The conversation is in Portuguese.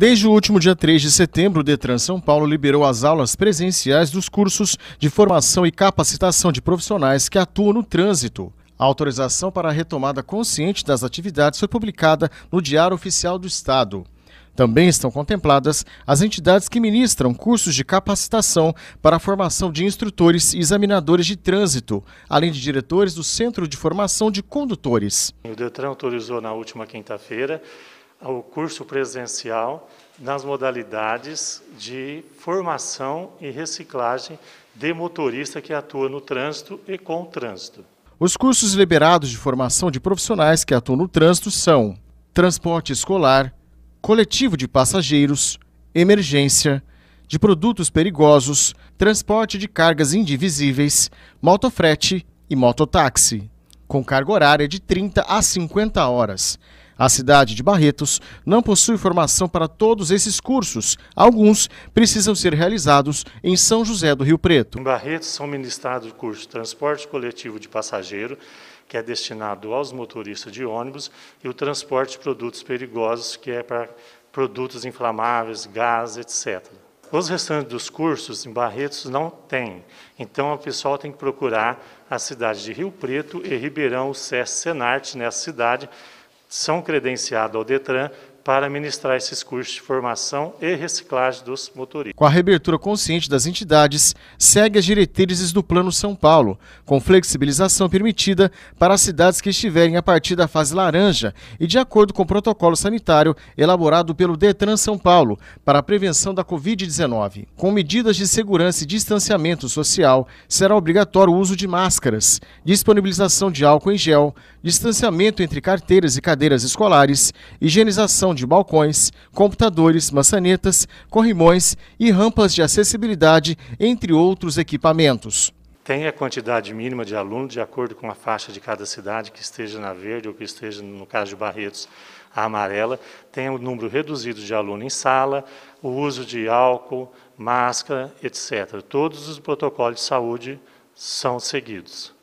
Desde o último dia 3 de setembro, o Detran São Paulo liberou as aulas presenciais dos cursos de formação e capacitação de profissionais que atuam no trânsito. A autorização para a retomada consciente das atividades foi publicada no Diário Oficial do Estado. Também estão contempladas as entidades que ministram cursos de capacitação para a formação de instrutores e examinadores de trânsito, além de diretores do Centro de Formação de Condutores. O Detran autorizou na última quinta-feira o curso presencial nas modalidades de formação e reciclagem de motorista que atua no trânsito e com o trânsito. Os cursos liberados de formação de profissionais que atuam no trânsito são transporte escolar, coletivo de passageiros, emergência, de produtos perigosos, transporte de cargas indivisíveis, motofrete e mototáxi, com carga horária de 30 a 50 horas a cidade de Barretos não possui formação para todos esses cursos. Alguns precisam ser realizados em São José do Rio Preto. Em Barretos são ministrados o curso de Transporte Coletivo de Passageiro, que é destinado aos motoristas de ônibus, e o transporte de produtos perigosos, que é para produtos inflamáveis, gás, etc. Os restantes dos cursos em Barretos não tem. Então, o pessoal tem que procurar a cidade de Rio Preto e Ribeirão, o SES Senart, nessa cidade, são credenciados ao Detran para ministrar esses cursos de formação e reciclagem dos motoristas. Com a reabertura consciente das entidades, segue as diretrizes do Plano São Paulo, com flexibilização permitida para as cidades que estiverem a partir da fase laranja e de acordo com o protocolo sanitário elaborado pelo Detran São Paulo para a prevenção da Covid-19. Com medidas de segurança e distanciamento social, será obrigatório o uso de máscaras, disponibilização de álcool em gel, distanciamento entre carteiras e cadeiras escolares, higienização de balcões, computadores, maçanetas, corrimões e rampas de acessibilidade, entre outros equipamentos. Tem a quantidade mínima de alunos, de acordo com a faixa de cada cidade, que esteja na verde ou que esteja, no caso de Barretos, a amarela. Tem o um número reduzido de alunos em sala, o uso de álcool, máscara, etc. Todos os protocolos de saúde são seguidos.